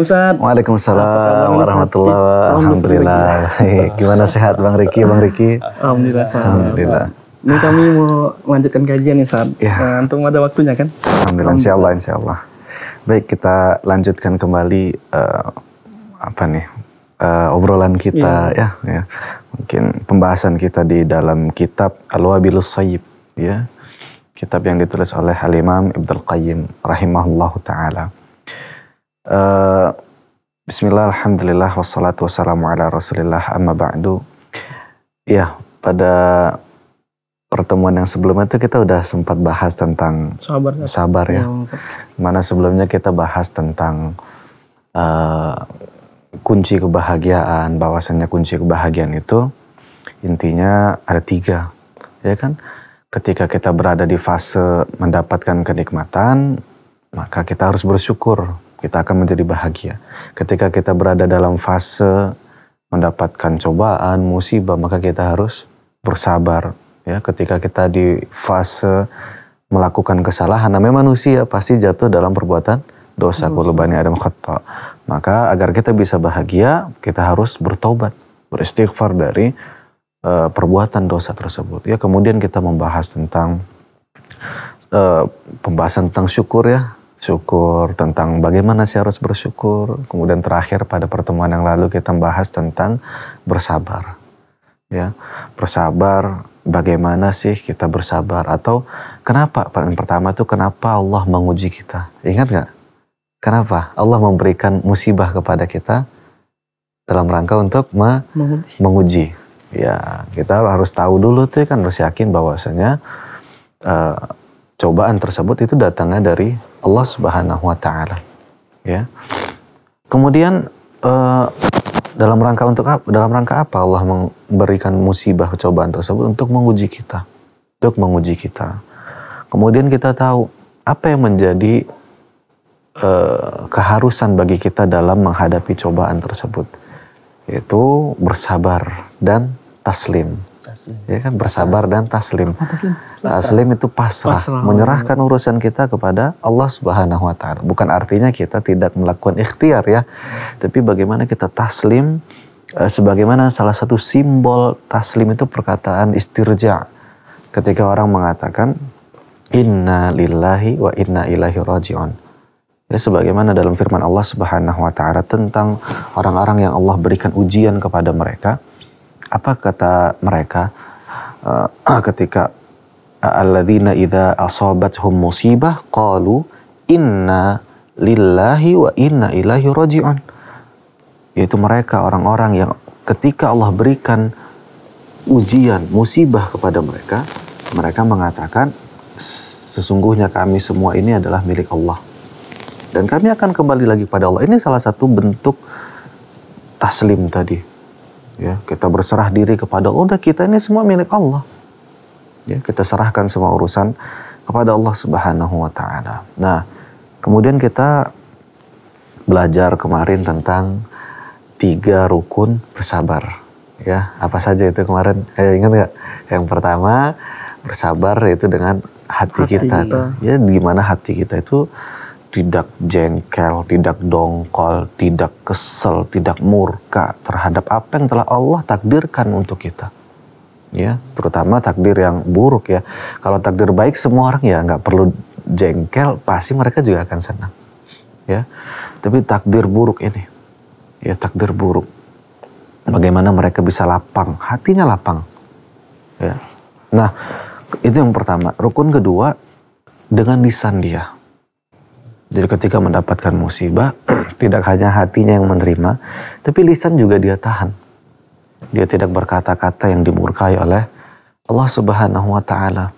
Assalamualaikum Ustaz. Waalaikumsalam warahmatullahi wabarakatuh. Alhamdulillah. Gimana sehat Bang Riki, Bang Riki? Alhamdulillah. Sehat, Alhamdulillah. Ini kami mau melanjutkan kajian nih Ustaz. Ya. Eh, antum ada waktunya kan? Alhamdulillah, insyaallah insyaallah. Baik, kita lanjutkan kembali uh, apa nih? Uh, obrolan kita ya. ya, ya. Mungkin pembahasan kita di dalam kitab Al-Wabilus Sayyib ya. Kitab yang ditulis oleh Al-Imam al Qayyim rahimahullahu taala Eh, bismillah, Alhamdulillah, wassalatu wassalamu ala rasulillah, amma ba'du. Ya, pada pertemuan yang sebelumnya itu kita udah sempat bahas tentang sabar, sabar ya. ya. Mana sebelumnya kita bahas tentang uh, kunci kebahagiaan, bahwasannya kunci kebahagiaan itu intinya ada tiga, ya kan? Ketika kita berada di fase mendapatkan kenikmatan, maka kita harus bersyukur kita akan menjadi bahagia. Ketika kita berada dalam fase mendapatkan cobaan, musibah, maka kita harus bersabar. Ya, ketika kita di fase melakukan kesalahan, namanya manusia pasti jatuh dalam perbuatan dosa kulubani adam Khattah. Maka agar kita bisa bahagia, kita harus bertobat, beristighfar dari uh, perbuatan dosa tersebut. Ya, kemudian kita membahas tentang uh, pembahasan tentang syukur ya syukur, tentang bagaimana sih harus bersyukur. Kemudian terakhir pada pertemuan yang lalu kita bahas tentang bersabar. Ya, bersabar bagaimana sih kita bersabar atau kenapa yang pertama tuh kenapa Allah menguji kita? Ingat nggak? Kenapa Allah memberikan musibah kepada kita dalam rangka untuk me menguji. menguji? Ya, kita harus tahu dulu tuh kan harus yakin bahwasanya eh, cobaan tersebut itu datangnya dari Allah Subhanahu wa taala. Ya. Kemudian uh, dalam rangka untuk apa? Dalam rangka apa Allah memberikan musibah cobaan tersebut untuk menguji kita, untuk menguji kita. Kemudian kita tahu apa yang menjadi uh, keharusan bagi kita dalam menghadapi cobaan tersebut, yaitu bersabar dan taslim. Ya kan bersabar dan taslim. Ah, taslim, itu pasrah, menyerahkan urusan kita kepada Allah Subhanahu wa taala. Bukan artinya kita tidak melakukan ikhtiar ya. Tapi bagaimana kita taslim eh, sebagaimana salah satu simbol taslim itu perkataan istirja. Ketika orang mengatakan inna lillahi wa inna ilaihi rajiun. Ya, sebagaimana dalam firman Allah Subhanahu wa taala tentang orang-orang yang Allah berikan ujian kepada mereka, apa kata mereka uh, ketika alladzina idza asabathum musibah qalu inna lillahi wa inna ilahi raji'un. Yaitu mereka orang-orang yang ketika Allah berikan ujian, musibah kepada mereka, mereka mengatakan sesungguhnya kami semua ini adalah milik Allah. Dan kami akan kembali lagi pada Allah. Ini salah satu bentuk taslim tadi ya kita berserah diri kepada Allah oh, kita ini semua milik Allah ya kita serahkan semua urusan kepada Allah Subhanahu wa taala nah kemudian kita belajar kemarin tentang tiga rukun bersabar ya apa saja itu kemarin eh, ingat nggak yang pertama bersabar itu dengan hati, hati kita. kita ya gimana hati kita itu tidak jengkel, tidak dongkol, tidak kesel, tidak murka terhadap apa yang telah Allah takdirkan untuk kita. Ya, terutama takdir yang buruk ya. Kalau takdir baik semua orang ya nggak perlu jengkel, pasti mereka juga akan senang. Ya, tapi takdir buruk ini, ya takdir buruk. Bagaimana mereka bisa lapang, hatinya lapang. Ya, nah itu yang pertama. Rukun kedua dengan lisan dia jadi ketika mendapatkan musibah, tidak hanya hatinya yang menerima, tapi lisan juga dia tahan. Dia tidak berkata-kata yang dimurkai oleh Allah Subhanahu wa taala.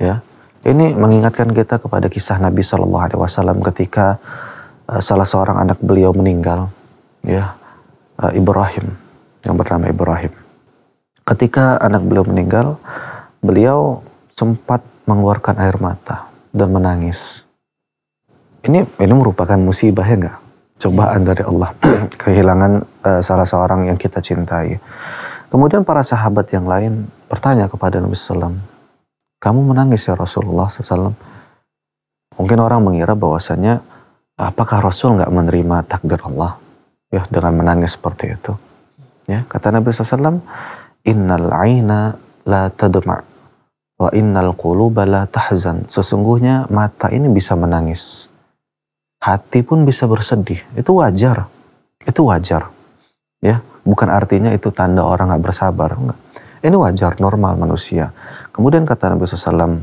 Ya. Ini mengingatkan kita kepada kisah Nabi Shallallahu alaihi wasallam ketika eh, salah seorang anak beliau meninggal, ya. Eh, Ibrahim yang bernama Ibrahim. Ketika anak beliau meninggal, beliau sempat mengeluarkan air mata dan menangis ini ini merupakan musibah ya enggak? Cobaan dari Allah, kehilangan uh, salah seorang yang kita cintai. Kemudian para sahabat yang lain bertanya kepada Nabi Sallam, kamu menangis ya Rasulullah Sallam. Mungkin orang mengira bahwasanya apakah Rasul nggak menerima takdir Allah ya dengan menangis seperti itu? Ya kata Nabi Sallam, innal aina la tadma' wa innal quluba la tahzan. Sesungguhnya mata ini bisa menangis hati pun bisa bersedih. Itu wajar. Itu wajar. Ya, bukan artinya itu tanda orang nggak bersabar. Enggak. Ini wajar, normal manusia. Kemudian kata Nabi SAW,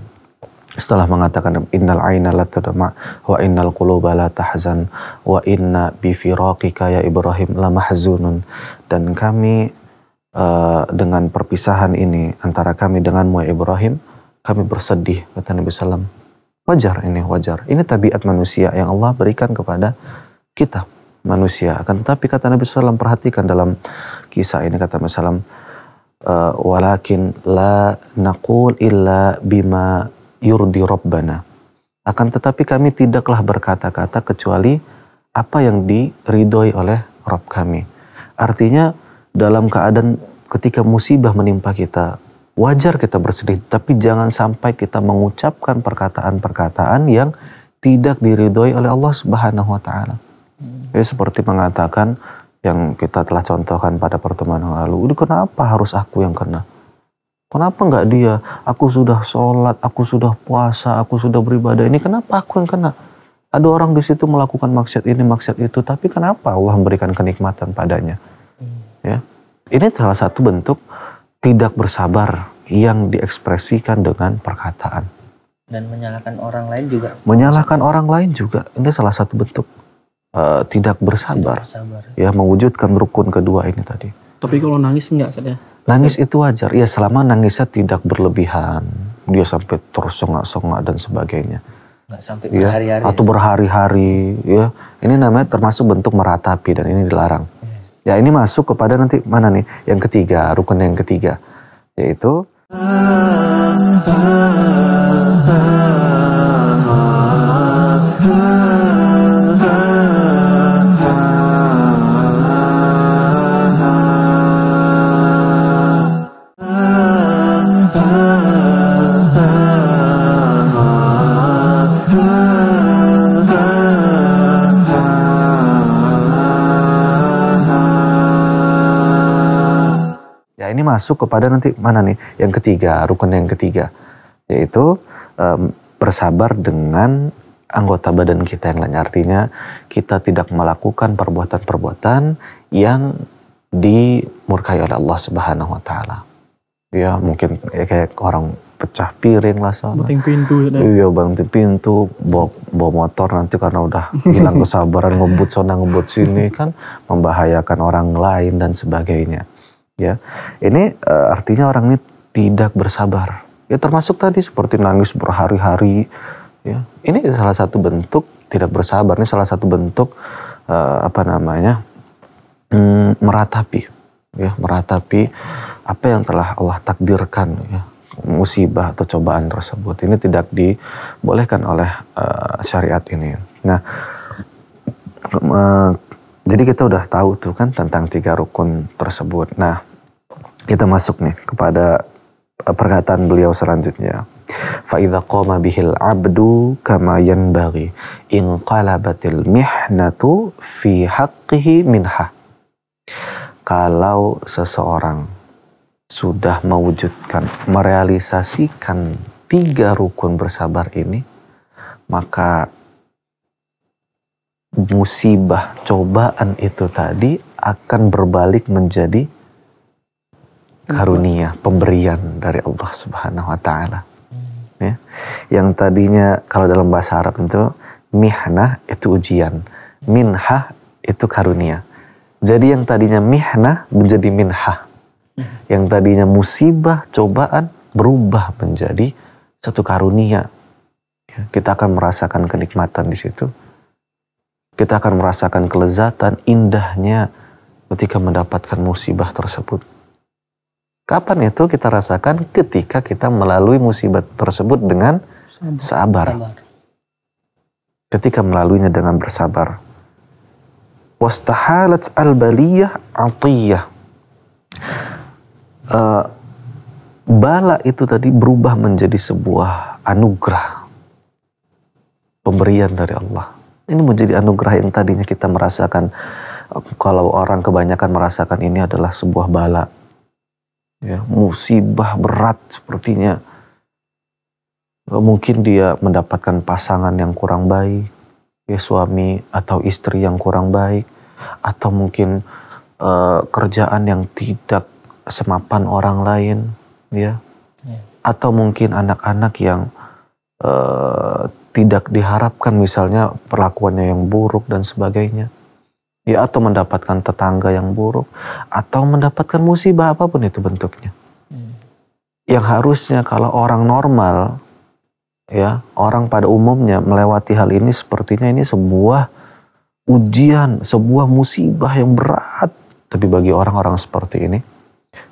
setelah mengatakan innal aina la tadma wa innal quluba la tahzan wa inna bi firaqika ya Ibrahim la mahzunun dan kami uh, dengan perpisahan ini antara kami dengan ya Ibrahim kami bersedih kata Nabi sallallahu Wajar ini wajar. Ini tabiat manusia yang Allah berikan kepada kita manusia. Akan tetapi kata Nabi SAW perhatikan dalam kisah ini kata Nabi SAW eh, walakin la naqul illa bima yurdi rabbana. Akan tetapi kami tidaklah berkata-kata kecuali apa yang diridhoi oleh Rob kami. Artinya dalam keadaan ketika musibah menimpa kita, wajar kita bersedih, tapi jangan sampai kita mengucapkan perkataan-perkataan yang tidak diridhoi oleh Allah Subhanahu wa taala. Ya seperti mengatakan yang kita telah contohkan pada pertemuan yang lalu, "Udah kenapa harus aku yang kena?" Kenapa enggak dia? Aku sudah sholat, aku sudah puasa, aku sudah beribadah. Ini kenapa aku yang kena? Ada orang di situ melakukan maksiat ini, maksiat itu, tapi kenapa Allah memberikan kenikmatan padanya? Ya, ini salah satu bentuk tidak bersabar yang diekspresikan dengan perkataan. Dan menyalahkan orang lain juga. Menyalahkan orang lain juga, ini salah satu bentuk uh, tidak, bersabar. tidak bersabar. Ya mewujudkan rukun kedua ini tadi. Tapi kalau nangis enggak saja? Ya? Nangis itu wajar, ya selama nangisnya tidak berlebihan, dia sampai tersongak-songak dan sebagainya. Nggak sampai ya, berhari-hari. atau berhari-hari, ya. Ini namanya termasuk bentuk meratapi dan ini dilarang Ya ini masuk kepada nanti mana nih? Yang ketiga, rukun yang ketiga. Yaitu... Ah, ah, masuk kepada nanti mana nih yang ketiga rukun yang ketiga yaitu um, bersabar dengan anggota badan kita yang lain artinya kita tidak melakukan perbuatan-perbuatan yang dimurkai oleh Allah Subhanahu wa taala. Ya, mungkin ya, kayak orang pecah piring lah sana. Banting pintu. Gitu ya Iya, banting pintu, bawa, bawa motor nanti karena udah hilang kesabaran ngebut sana ngebut sini kan membahayakan orang lain dan sebagainya ya ini uh, artinya orang ini tidak bersabar ya termasuk tadi seperti nangis berhari-hari ya ini salah satu bentuk tidak bersabar ini salah satu bentuk uh, apa namanya mm, meratapi ya meratapi apa yang telah Allah takdirkan ya musibah atau cobaan tersebut ini tidak dibolehkan oleh uh, syariat ini nah jadi kita udah tahu tuh kan tentang tiga rukun tersebut. Nah, kita masuk nih kepada eh, perkataan beliau selanjutnya. فَإِذَا قَوْمَ bihil abdu كَمَا يَنْبَغِي in qalabatil mi'hnatu fi حَقِّهِ minha. Kalau seseorang sudah mewujudkan, merealisasikan tiga rukun bersabar ini, maka musibah, cobaan itu tadi akan berbalik menjadi karunia, pemberian dari Allah Subhanahu wa taala. Ya. Yang tadinya kalau dalam bahasa Arab itu mihnah itu ujian, minha itu karunia. Jadi yang tadinya mihnah menjadi minha, Yang tadinya musibah, cobaan berubah menjadi satu karunia. Ya, kita akan merasakan kenikmatan di situ kita akan merasakan kelezatan indahnya ketika mendapatkan musibah tersebut. Kapan itu kita rasakan? Ketika kita melalui musibah tersebut dengan sabar. Ketika melaluinya dengan bersabar. Wastahalat al-baliyah atiyah. Eh, bala itu tadi berubah menjadi sebuah anugerah. Pemberian dari Allah. Ini menjadi anugerah yang tadinya kita merasakan eh, kalau orang kebanyakan merasakan ini adalah sebuah bala. Ya, musibah berat sepertinya. Mungkin dia mendapatkan pasangan yang kurang baik, ya suami atau istri yang kurang baik, atau mungkin uh, kerjaan yang tidak semapan orang lain, ya. ya. Atau mungkin anak-anak yang Eh, tidak diharapkan misalnya perlakuannya yang buruk dan sebagainya. Ya atau mendapatkan tetangga yang buruk atau mendapatkan musibah apapun itu bentuknya. Hmm. Yang harusnya kalau orang normal ya, orang pada umumnya melewati hal ini sepertinya ini sebuah ujian, sebuah musibah yang berat. Tapi bagi orang-orang seperti ini,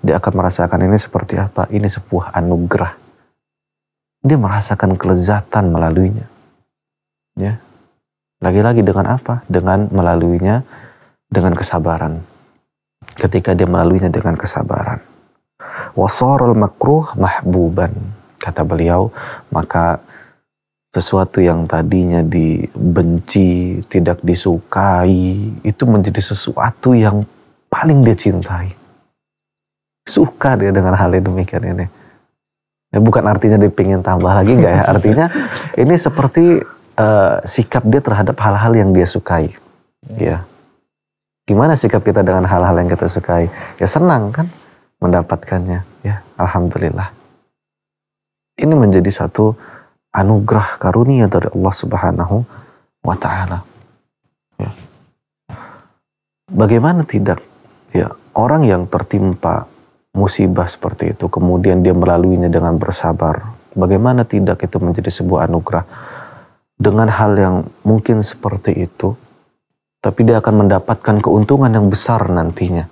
dia akan merasakan ini seperti apa? Ini sebuah anugerah dia merasakan kelezatan melaluinya. Ya. Lagi-lagi dengan apa? Dengan melaluinya dengan kesabaran. Ketika dia melaluinya dengan kesabaran. Wasorul makruh mahbuban. Kata beliau, maka sesuatu yang tadinya dibenci, tidak disukai, itu menjadi sesuatu yang paling dia cintai. Suka dia dengan hal yang demikian ini. Ya, bukan artinya dia pengen tambah lagi nggak ya? Artinya ini seperti uh, sikap dia terhadap hal-hal yang dia sukai. Ya. ya. Gimana sikap kita dengan hal-hal yang kita sukai? Ya senang kan mendapatkannya. Ya, alhamdulillah. Ini menjadi satu anugerah karunia dari Allah Subhanahu wa taala. Ya. Bagaimana tidak? Ya, orang yang tertimpa musibah seperti itu, kemudian dia melaluinya dengan bersabar. Bagaimana tidak itu menjadi sebuah anugerah dengan hal yang mungkin seperti itu, tapi dia akan mendapatkan keuntungan yang besar nantinya.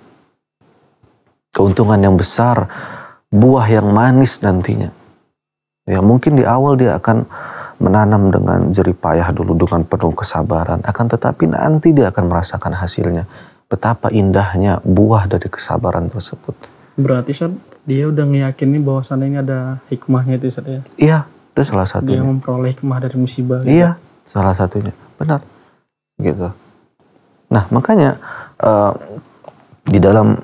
Keuntungan yang besar, buah yang manis nantinya. Ya, mungkin di awal dia akan menanam dengan jeripayah dulu dengan penuh kesabaran, akan tetapi nanti dia akan merasakan hasilnya. Betapa indahnya buah dari kesabaran tersebut berarti Ustaz dia udah ngeyakini bahwasannya ini ada hikmahnya itu Ustaz ya? iya itu salah satunya dia memperoleh hikmah dari musibah gitu. iya salah satunya benar gitu nah makanya uh, di dalam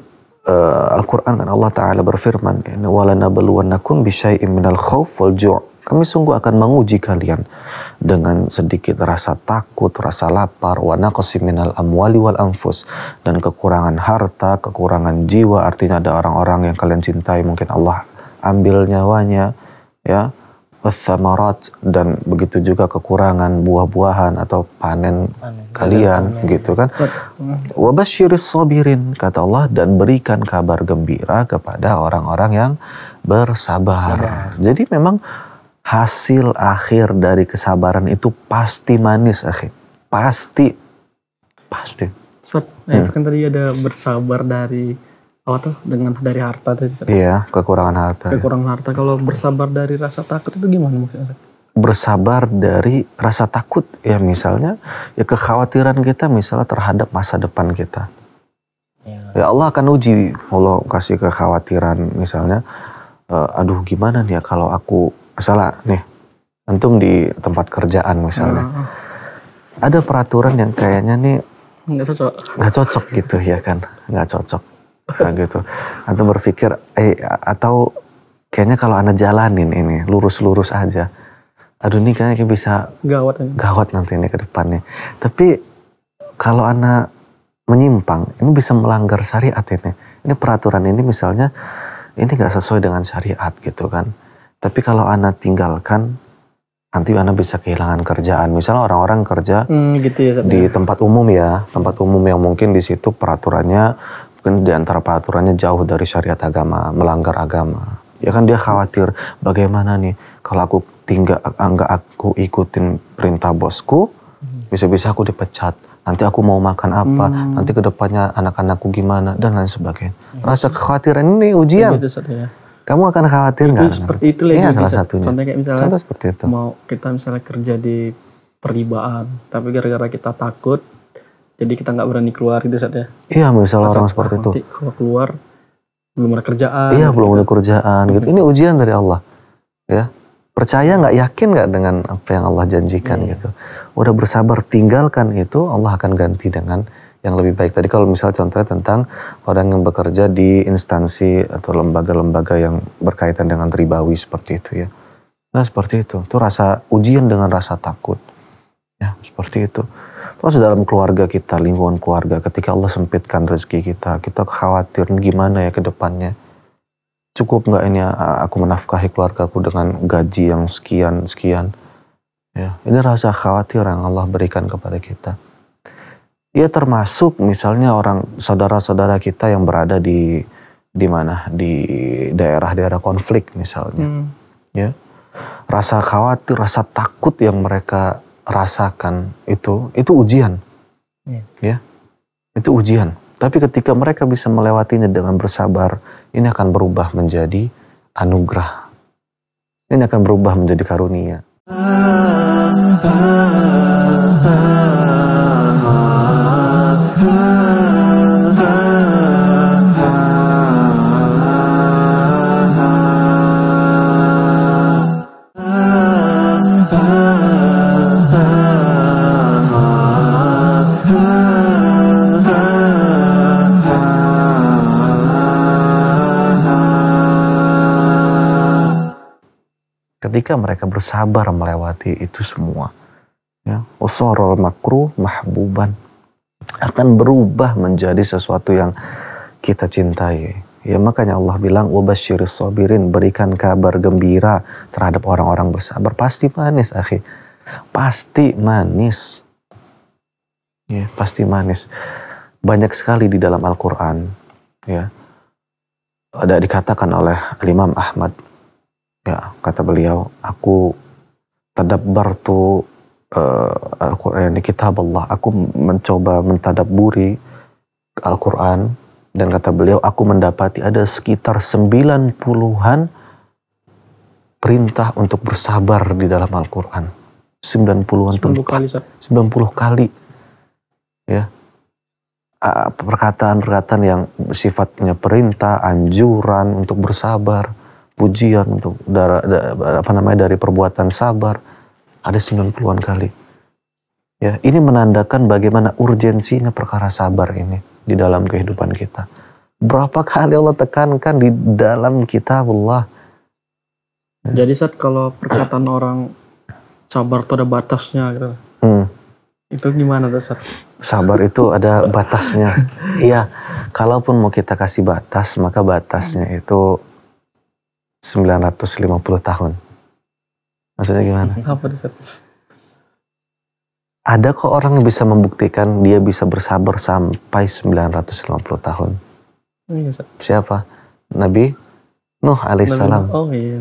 uh, Al-Quran kan Allah Ta'ala berfirman wala nabluwannakum bisyai'im minal khawf wal ju' Kami sungguh akan menguji kalian dengan sedikit rasa takut, rasa lapar, wana minal amwali wal anfus dan kekurangan harta, kekurangan jiwa. Artinya ada orang-orang yang kalian cintai mungkin Allah ambil nyawanya, ya wasamarat dan begitu juga kekurangan buah-buahan atau panen, panen. kalian panen. gitu kan hmm. Wabashirus sabirin kata Allah dan berikan kabar gembira kepada orang-orang yang bersabar. bersabar. Jadi memang hasil akhir dari kesabaran itu pasti manis akhir pasti pasti so, nah, ya, hmm. itu kan tadi ada bersabar dari apa tuh dengan dari harta tadi iya kekurangan harta ya. kekurangan ya. harta kalau bersabar dari rasa takut itu gimana maksudnya bersabar dari rasa takut ya misalnya ya kekhawatiran kita misalnya terhadap masa depan kita ya, ya Allah akan uji kalau kasih kekhawatiran misalnya eh, aduh gimana nih ya kalau aku misalnya nih antum di tempat kerjaan misalnya hmm. ada peraturan yang kayaknya nih nggak cocok nggak cocok gitu ya kan nggak cocok nah, gitu atau berpikir eh atau kayaknya kalau anda jalanin ini lurus-lurus aja aduh ini kayaknya bisa gawat ini. gawat nanti ini ke depannya tapi kalau anda menyimpang ini bisa melanggar syariat ini ini peraturan ini misalnya ini nggak sesuai dengan syariat gitu kan tapi kalau anak tinggalkan, nanti anak bisa kehilangan kerjaan. Misalnya orang-orang kerja hmm, gitu ya, di ya. tempat umum ya, tempat umum yang mungkin di situ peraturannya mungkin di antara peraturannya jauh dari syariat agama, melanggar agama. Ya kan dia khawatir bagaimana nih kalau aku tinggal nggak aku ikutin perintah bosku, hmm. bisa-bisa aku dipecat nanti aku mau makan apa, hmm. nanti kedepannya anak-anakku gimana, dan lain sebagainya. Hmm. Rasa kekhawatiran ini ujian. Ya kamu akan khawatir nggak? Seperti itu lagi. Iya, salah satunya. Contohnya kayak misalnya Contoh seperti itu. mau kita misalnya kerja di peribaan, tapi gara-gara kita takut, jadi kita nggak berani keluar gitu saatnya. Iya, misalnya orang seperti itu. Kalau keluar belum ada kerjaan. Iya, gitu. belum ada kerjaan gitu. Hmm. Ini ujian dari Allah. Ya. Percaya nggak yakin nggak dengan apa yang Allah janjikan iya. gitu. Udah bersabar tinggalkan itu, Allah akan ganti dengan yang lebih baik tadi kalau misalnya contohnya tentang orang yang bekerja di instansi atau lembaga-lembaga yang berkaitan dengan ribawi seperti itu ya nah seperti itu itu rasa ujian dengan rasa takut ya seperti itu terus dalam keluarga kita lingkungan keluarga ketika Allah sempitkan rezeki kita kita khawatir gimana ya ke depannya cukup nggak ini aku menafkahi keluarga aku dengan gaji yang sekian sekian ya ini rasa khawatir yang Allah berikan kepada kita ya termasuk misalnya orang saudara-saudara kita yang berada di di mana di daerah-daerah konflik misalnya hmm. ya rasa khawatir rasa takut yang mereka rasakan itu itu ujian yeah. ya itu ujian tapi ketika mereka bisa melewatinya dengan bersabar, ini akan berubah menjadi anugerah. Ini akan berubah menjadi karunia. Ah. ketika mereka bersabar melewati itu semua ya usorol makruh mahbuban akan berubah menjadi sesuatu yang kita cintai ya makanya Allah bilang wabashirus sabirin berikan kabar gembira terhadap orang-orang bersabar pasti manis akhi pasti manis ya pasti manis banyak sekali di dalam Al-Qur'an ya ada dikatakan oleh Imam Ahmad ya kata beliau aku tu uh, eh, Al-Qur'an kitab Allah aku mencoba mentadabburi Al-Qur'an dan kata beliau aku mendapati ada sekitar 90-an perintah untuk bersabar di dalam Al-Qur'an 90-an 90 kali, 90 kali ya perkataan-perkataan yang sifatnya perintah, anjuran untuk bersabar pujian untuk darah, darah, apa namanya dari perbuatan sabar ada 90-an kali. Ya, ini menandakan bagaimana urgensinya perkara sabar ini di dalam kehidupan kita. Berapa kali Allah tekankan di dalam kita Allah Jadi saat kalau perkataan orang sabar tuh ada batasnya gitu. Hmm. Itu gimana tuh Sat? Sabar itu ada batasnya. Iya, kalaupun mau kita kasih batas, maka batasnya itu 950 tahun. Maksudnya gimana? Apa Ada kok orang yang bisa membuktikan dia bisa bersabar sampai 950 tahun. Oh, iya, Siapa? Nabi Nuh alaihissalam. Oh iya.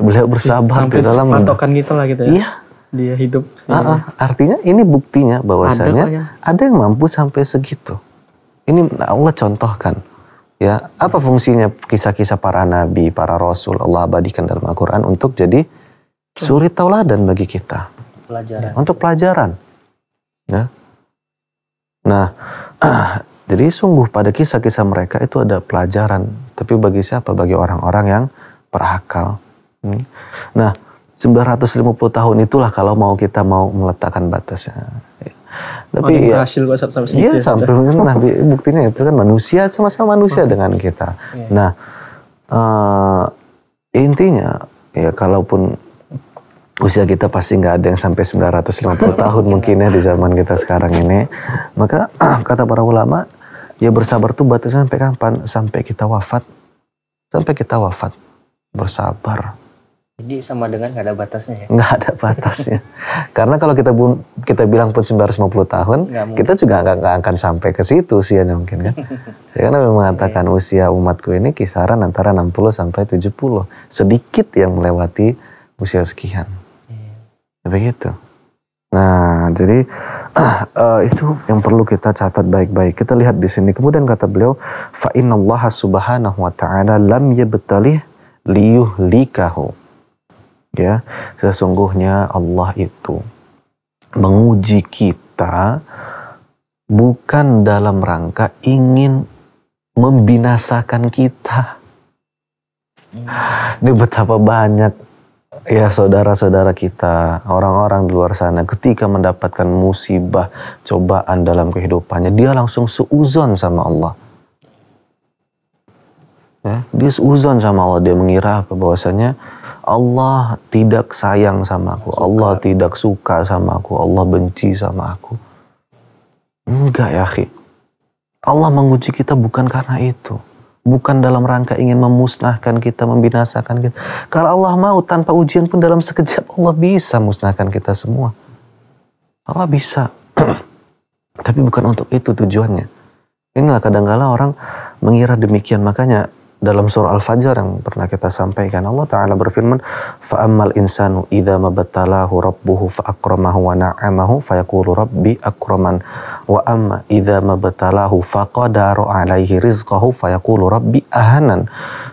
Beliau bersabar Sampai di dalam patokan gitu lah gitu ya. Iya. Dia hidup. Uh-uh. Artinya ini buktinya bahwasanya ada, ya. ada yang mampu sampai segitu. Ini Allah contohkan. Ya, apa fungsinya kisah-kisah para nabi, para rasul Allah abadikan dalam Al-Qur'an untuk jadi suri tauladan bagi kita. Pelajaran. Untuk pelajaran. Ya. Nah, jadi sungguh pada kisah-kisah mereka itu ada pelajaran, tapi bagi siapa? Bagi orang-orang yang berakal. Hmm. Nah, 950 tahun itulah kalau mau kita mau meletakkan batasnya tapi oh, ya hasil kok sampai segitu iya ya, sampai ya, nah buktinya itu kan manusia sama-sama manusia hmm. dengan kita yeah. nah uh, intinya ya kalaupun usia kita pasti nggak ada yang sampai 950 tahun mungkin ya di zaman kita sekarang ini maka kata para ulama ya bersabar tuh batasnya sampai kapan sampai kita wafat sampai kita wafat bersabar jadi sama dengan nggak ada batasnya ya? Nggak ada batasnya. Karena kalau kita kita bilang pun 950 tahun, kita juga nggak akan sampai ke situ usianya mungkin kan. Saya kan memang iya, mengatakan yeah. usia umatku ini kisaran antara 60 sampai 70. Sedikit yang melewati usia sekian. Yeah. Begitu. Nah, jadi uh, itu yang perlu kita catat baik-baik. Kita lihat di sini. Kemudian kata beliau, fa allah subhanahu wa ta'ala lam yabtalih liyuhlikahu ya sesungguhnya Allah itu menguji kita bukan dalam rangka ingin membinasakan kita. Hmm. Ini betapa banyak ya saudara-saudara kita, orang-orang di luar sana ketika mendapatkan musibah, cobaan dalam kehidupannya, dia langsung seuzon sama Allah. Ya, dia seuzon sama Allah, dia mengira apa bahwasanya Allah tidak sayang sama aku, suka. Allah tidak suka sama aku, Allah benci sama aku. Enggak ya, akhi. Allah menguji kita bukan karena itu. Bukan dalam rangka ingin memusnahkan kita, membinasakan kita. Karena Allah mau, tanpa ujian pun dalam sekejap Allah bisa musnahkan kita semua. Allah bisa. Tapi bukan untuk itu tujuannya. Inilah kadang kadang orang mengira demikian. Makanya dalam surah Al-Fajr yang pernah kita sampaikan Allah taala berfirman fa insanu idza mabtalahu rabbuhu fa akramahu wa na'amahu fa yaqulu rabbi akraman wa amma idza mabtalahu fa qadara alaihi rizqahu ahanan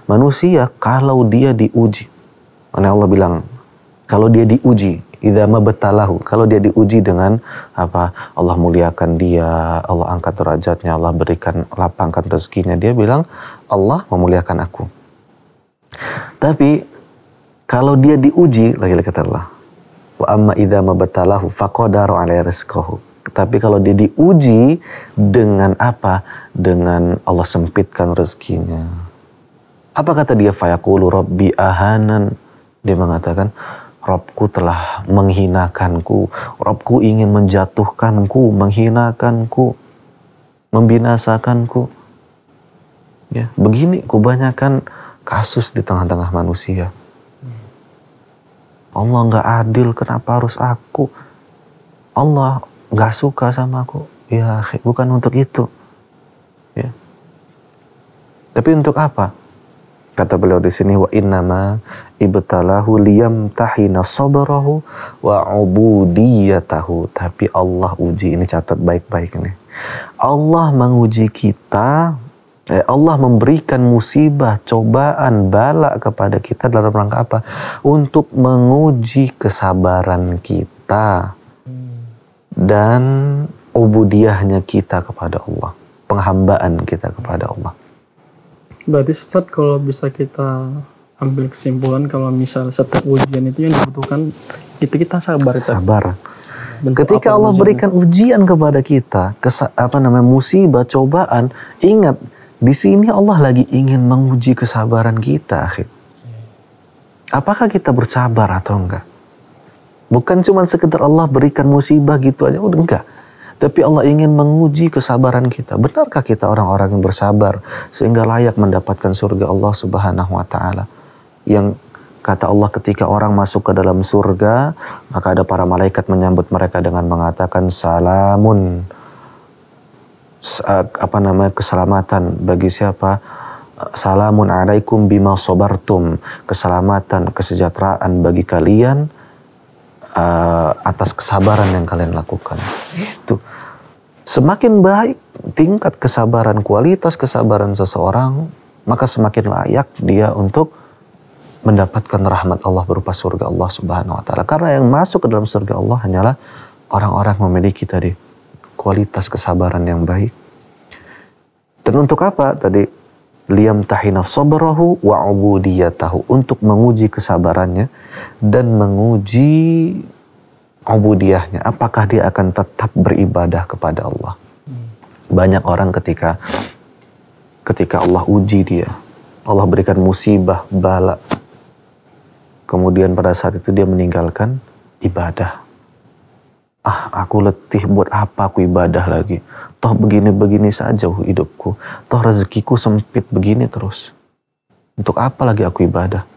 manusia kalau dia diuji karena Allah bilang kalau dia diuji idama betalahu kalau dia diuji dengan apa Allah muliakan dia Allah angkat derajatnya Allah berikan lapangkan rezekinya dia bilang Allah memuliakan aku tapi kalau dia diuji lagi lagi kata Allah wa amma idama betalahu fakodaro alaihi tapi kalau dia diuji dengan apa dengan Allah sempitkan rezekinya apa kata dia fayakulu rabbi ahanan dia mengatakan Robku telah menghinakanku. Robku ingin menjatuhkanku, menghinakanku, membinasakanku. Ya, begini kebanyakan kasus di tengah-tengah manusia. Allah nggak adil, kenapa harus aku? Allah nggak suka sama aku. Ya, bukan untuk itu. Ya. Tapi untuk apa? Kata beliau di sini wa innama ibtalahu liyam tahina sabarahu wa ubudiyatahu. Tapi Allah uji, ini catat baik-baik ini. Allah menguji kita, eh, Allah memberikan musibah, cobaan, balak kepada kita dalam rangka apa? Untuk menguji kesabaran kita dan ubudiyahnya kita kepada Allah. Penghambaan kita kepada Allah. Berarti saat kalau bisa kita ambil kesimpulan kalau misal setiap ujian itu yang dibutuhkan itu kita sabar sabar Bentuk ketika Allah ujian? berikan ujian kepada kita kesa, apa namanya musibah cobaan ingat di sini Allah lagi ingin menguji kesabaran kita akhir apakah kita bersabar atau enggak bukan cuma sekedar Allah berikan musibah gitu aja udah oh, enggak tapi Allah ingin menguji kesabaran kita. Benarkah kita orang-orang yang bersabar sehingga layak mendapatkan surga Allah Subhanahu wa taala? yang kata Allah ketika orang masuk ke dalam surga maka ada para malaikat menyambut mereka dengan mengatakan salamun apa namanya keselamatan bagi siapa salamun alaikum bima sobartum keselamatan kesejahteraan bagi kalian uh, atas kesabaran yang kalian lakukan itu semakin baik tingkat kesabaran kualitas kesabaran seseorang maka semakin layak dia untuk mendapatkan rahmat Allah berupa surga Allah Subhanahu wa taala. Karena yang masuk ke dalam surga Allah hanyalah orang-orang memiliki tadi kualitas kesabaran yang baik. Dan untuk apa tadi liam tahina sabrahu wa ubudiyatahu untuk menguji kesabarannya dan menguji ubudiyahnya apakah dia akan tetap beribadah kepada Allah. Banyak orang ketika ketika Allah uji dia, Allah berikan musibah, bala, Kemudian pada saat itu dia meninggalkan ibadah. Ah, aku letih buat apa aku ibadah lagi? Toh begini-begini saja hidupku. Toh rezekiku sempit begini terus. Untuk apa lagi aku ibadah?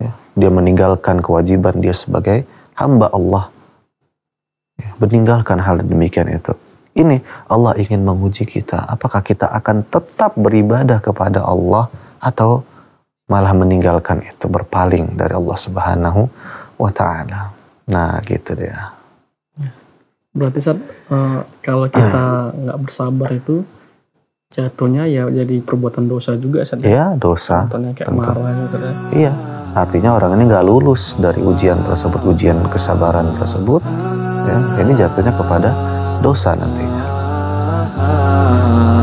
Ya, dia meninggalkan kewajiban dia sebagai hamba Allah. Ya, meninggalkan hal demikian itu. Ini Allah ingin menguji kita. Apakah kita akan tetap beribadah kepada Allah atau malah meninggalkan itu berpaling dari Allah Subhanahu wa taala. Nah, gitu dia. Ya. Berarti saat uh, eh, kalau kita hmm. nggak hmm. bersabar itu jatuhnya ya jadi perbuatan dosa juga saat ya? Iya, dosa. Contohnya kayak tentu. marah gitu kan. Iya. Artinya orang ini nggak lulus dari ujian tersebut, ujian kesabaran tersebut. Ya, ini jatuhnya kepada dosa nantinya. Ah,